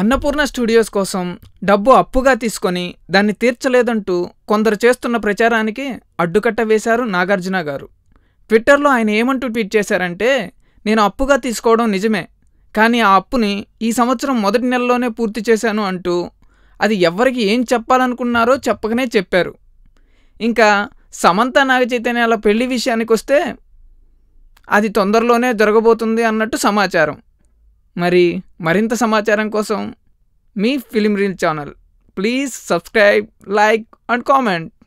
Annapurna studios కోసం డబ్బు అప్పుగా తీసుకొని దాన్ని తీర్చలేదంటూ కొందరు చేస్తున్న ప్రచారానికి అడ్డుకట్ట వేశారు నాగార్జున గారు ట్విట్టర్లో ఆయన ఏమంటూ ట్వీట్ చేశారంటే నేను అప్పుగా తీసుకోవడం నిజమే కానీ ఆ అప్పుని ఈ సంవత్సరం మొదటి నెలలోనే పూర్తి చేశాను అంటూ అది ఎవరికి ఏం చెప్పాలనుకున్నారో చెప్పకనే చెప్పారు ఇంకా సమంత నాగచైతన్యాల పెళ్లి విషయానికి వస్తే అది తొందరలోనే జరగబోతుంది అన్నట్టు సమాచారం మరి మరింత సమాచారం కోసం మీ film reel channel please subscribe like and comment